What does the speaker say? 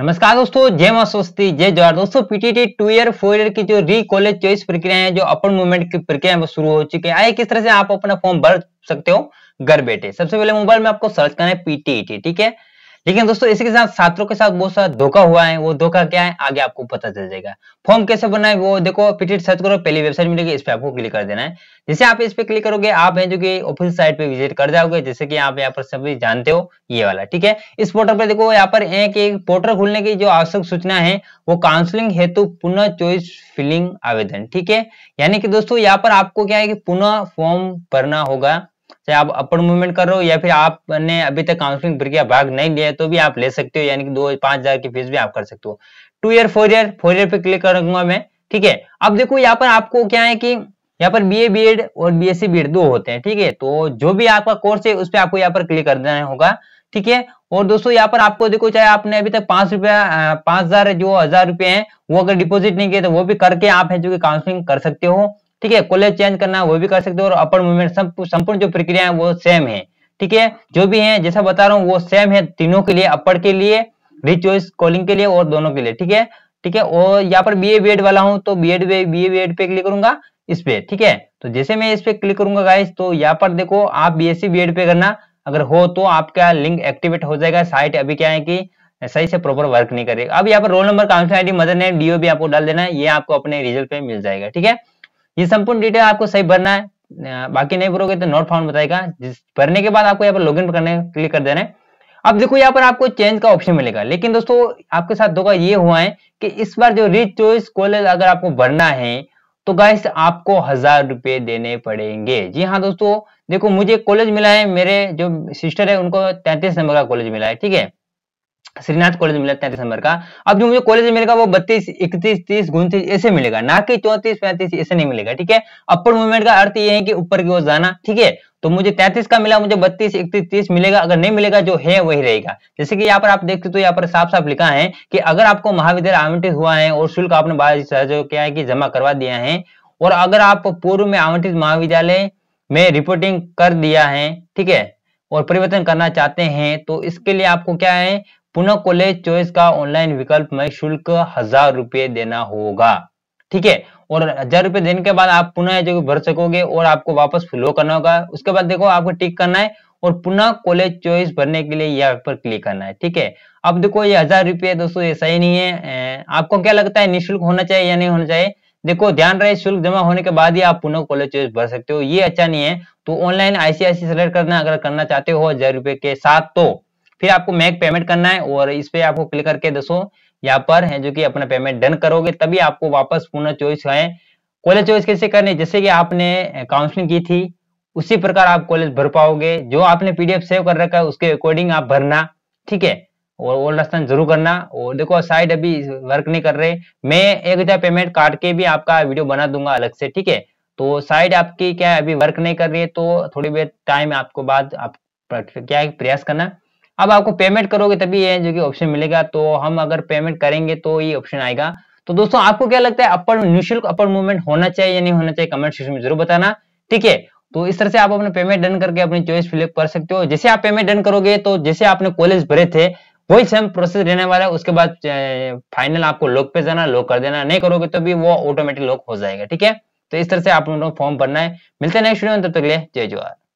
नमस्कार दोस्तों जय मां स्वस्ती जय जवाहर दोस्तों PTT two year four year की जो री कॉलेज चॉइस प्रक्रिया है जो अपन मूवमेंट की प्रक्रिया है वो शुरू हो चुकी है आए किस तरह से आप अपना फॉर्म भर सकते हो घर बैठे सबसे पहले मोबाइल में आपको सर्च करना है पीटीईटी ठीक है लेकिन दोस्तों इसी के साथ छात्रों के साथ बहुत सारा धोखा हुआ है वो धोखा क्या है आगे आपको पता चल जाएगा फॉर्म कैसे बनाए वो देखो पीटीट सर्च करो पहली वेबसाइट मिलेगी इस पर आपको क्लिक कर देना है जैसे आप इस पर क्लिक करोगे आप है जो कि ऑफिस साइट पे विजिट कर जाओगे जैसे कि आप यहाँ पर सभी जानते हो ये वाला ठीक है इस पोर्टल पर देखो यहाँ पर है कि पोर्टल खोलने की जो आवश्यक सूचना है वो काउंसलिंग हेतु पुनः चॉइस फिलिंग आवेदन ठीक है यानी कि दोस्तों यहाँ पर आपको क्या है कि पुनः फॉर्म भरना होगा चाहे आप अपड मूवमेंट कर रहे हो या फिर आपने अभी तक काउंसलिंग प्रक्रिया भाग नहीं लिया तो भी आप ले सकते हो यानी कि दो पांच हजार की फीस भी आप कर सकते हो two year four year four year पे क्लिक करूंगा मैं ठीक है अब देखो यहाँ पर आपको क्या है कि यहाँ पर बी एड और बी एड दो होते हैं ठीक है तो जो भी आपका कोर्स है उस पर आपको यहाँ पर क्लिक कर देना होगा ठीक है और दोस्तों यहाँ पर आपको देखो चाहे आपने अभी तक पांच रुपया पांच हजार जो हजार रुपए हैं वो अगर डिपॉजिट नहीं किए तो वो भी करके आप है जो कि काउंसलिंग कर सकते हो ठीक है कॉलेज चेंज करना वो भी कर सकते हो और अपर मूवमेंट संपूर्ण जो प्रक्रिया है वो सेम है ठीक है जो भी है जैसा बता रहा हूँ वो सेम है तीनों के लिए अपर के लिए रिचॉइस कॉलिंग के लिए और दोनों के लिए ठीक है ठीक है और यहाँ पर बी ए बी एड वाला हूँ तो बी एड बी एड पे क्लिक करूंगा इस पे ठीक है तो जैसे मैं इस पे क्लिक करूंगा गाइस तो यहाँ पर देखो आप बी एस बी एड पे करना अगर हो तो आपका लिंक एक्टिवेट हो जाएगा साइट अभी क्या है कि सही से प्रॉपर वर्क नहीं करेगा अब यहाँ पर roll number council ID mother name डीओ भी आपको डाल देना है ये आपको अपने रिजल्ट पे मिल जाएगा ठीक है ये संपूर्ण डिटेल आपको सही भरना है बाकी नहीं भरोगे तो नोट फाउंड बताएगा जिस भरने के बाद आपको यहाँ पर लॉग इन करने क्लिक कर देना है अब देखो यहाँ पर आपको चेंज का ऑप्शन मिलेगा लेकिन दोस्तों आपके साथ धोखा ये हुआ है कि इस बार जो रिच चॉइस कॉलेज अगर आपको भरना है तो गाइस आपको हजार रुपए देने पड़ेंगे जी हाँ दोस्तों देखो मुझे कॉलेज मिला है मेरे जो सिस्टर है उनको तैतीस नंबर का कॉलेज मिला है ठीक है श्रीनाथ कॉलेज मिला है दिसंबर का अब जो मुझे कॉलेज मिलेगा वो बत्तीस इकतीस तीस उनतीस ऐसे मिलेगा ना कि चौंतीस पैंतीस ऐसे नहीं मिलेगा ठीक है अपर मूवमेंट का अर्थ ये है कि ऊपर की ओर जाना ठीक है तो मुझे तैतीस का मिला मुझे बत्तीस इकतीस तीस मिलेगा अगर नहीं मिलेगा जो है वही रहेगा जैसे कि यहाँ पर आप देखते तो यहाँ पर साफ साफ लिखा है कि अगर आपको महाविद्यालय आवंटित हुआ है और शुल्क आपने जो क्या है कि जमा करवा दिया है और अगर आप पूर्व में आवंटित महाविद्यालय में रिपोर्टिंग कर दिया है ठीक है और परिवर्तन करना चाहते हैं तो इसके लिए आपको क्या है पुनः कॉलेज चॉइस का ऑनलाइन विकल्प में शुल्क हजार रुपये देना होगा ठीक है और हजार रुपये देने के बाद आप पुनः जो भर सकोगे और आपको वापस फ्लो करना होगा उसके बाद देखो आपको टिक करना है और पुनः कॉलेज चॉइस भरने के लिए यहाँ पर क्लिक करना है ठीक है अब देखो ये हजार रुपये दोस्तों ये सही नहीं है आपको क्या लगता है निःशुल्क होना चाहिए या नहीं होना चाहिए देखो ध्यान रहे शुल्क जमा होने के बाद ही आप पुनः कॉलेज चॉइस भर सकते हो ये अच्छा नहीं है तो ऑनलाइन आईसीआईसी सेलेक्ट करना अगर करना चाहते हो हजार रुपए के साथ तो फिर आपको मैक पेमेंट करना है और इस पे आपको क्लिक करके दसो यहाँ पर है जो कि अपना पेमेंट डन करोगे तभी आपको वापस पुनः चॉइस आए कॉलेज चॉइस कैसे करने जैसे कि आपने काउंसलिंग की थी उसी प्रकार आप कॉलेज भर पाओगे जो आपने पीडीएफ सेव कर रखा है उसके अकॉर्डिंग आप भरना ठीक है और ओल्ड राजस्थान जरूर करना और देखो साइड अभी वर्क नहीं कर रहे मैं एक हजार पेमेंट काट के भी आपका वीडियो बना दूंगा अलग से ठीक है तो साइड आपकी क्या है अभी वर्क नहीं कर रही है तो थोड़ी बहुत टाइम आपको बाद आप क्या है प्रयास करना अब आपको पेमेंट करोगे तभी ये जो कि ऑप्शन मिलेगा तो हम अगर पेमेंट करेंगे तो ये ऑप्शन आएगा तो दोस्तों आपको क्या लगता है अपर निःशुल्क अपर मूवमेंट होना चाहिए या नहीं होना चाहिए कमेंट सेक्शन में जरूर बताना ठीक है तो इस तरह से आप अपने पेमेंट डन करके अपनी चॉइस फिलअप कर सकते हो जैसे आप पेमेंट डन करोगे तो जैसे आपने कॉलेज भरे थे वही सेम प्रोसेस रहने वाला है उसके बाद फाइनल आपको लॉक पे जाना लॉक कर देना नहीं करोगे तो भी वो ऑटोमेटिक लॉक हो जाएगा ठीक है तो इस तरह से आप लोगों को फॉर्म भरना है मिलते हैं नेक्स्ट वीडियो में तब तक लिए जय जवाहर